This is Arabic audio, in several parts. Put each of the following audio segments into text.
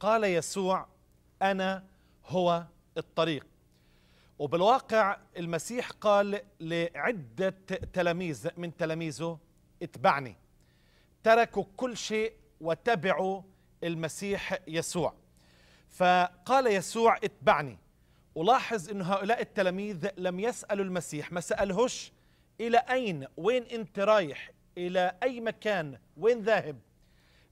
قال يسوع انا هو الطريق وبالواقع المسيح قال لعده تلاميذ من تلاميذه اتبعني تركوا كل شيء وتبعوا المسيح يسوع فقال يسوع اتبعني ولاحظ ان هؤلاء التلاميذ لم يسالوا المسيح ما سالهوش الى اين وين انت رايح الى اي مكان وين ذاهب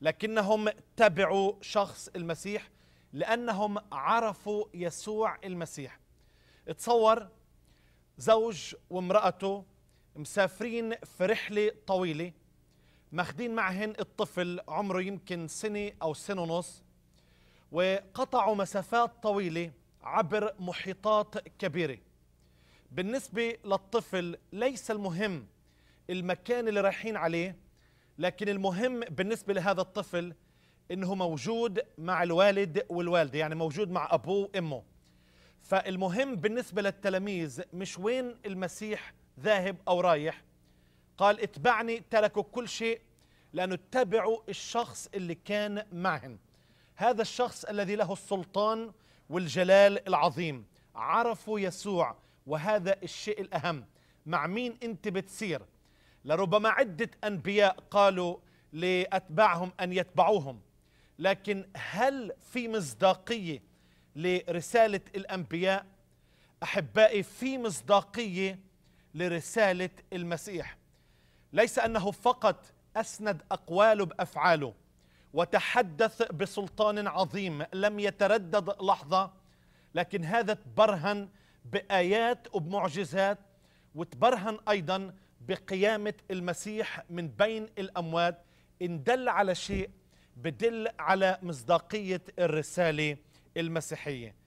لكنهم تبعوا شخص المسيح لأنهم عرفوا يسوع المسيح تصور زوج وامرأته مسافرين في رحلة طويلة ماخدين معهن الطفل عمره يمكن سنة أو سنة ونص وقطعوا مسافات طويلة عبر محيطات كبيرة بالنسبة للطفل ليس المهم المكان اللي رايحين عليه لكن المهم بالنسبة لهذا الطفل انه موجود مع الوالد والوالدة يعني موجود مع ابوه وامه فالمهم بالنسبة للتلاميذ مش وين المسيح ذاهب او رايح قال اتبعني تركوا كل شيء لأنه اتبعوا الشخص اللي كان معهم هذا الشخص الذي له السلطان والجلال العظيم عرفوا يسوع وهذا الشيء الأهم مع مين أنت بتسير لربما عدة أنبياء قالوا لأتباعهم أن يتبعوهم لكن هل في مصداقية لرسالة الأنبياء أحبائي في مصداقية لرسالة المسيح ليس أنه فقط أسند أقواله بأفعاله وتحدث بسلطان عظيم لم يتردد لحظة لكن هذا تبرهن بآيات وبمعجزات وتبرهن أيضا بقيامة المسيح من بين الأموات إن دل على شيء بدل على مصداقية الرسالة المسيحية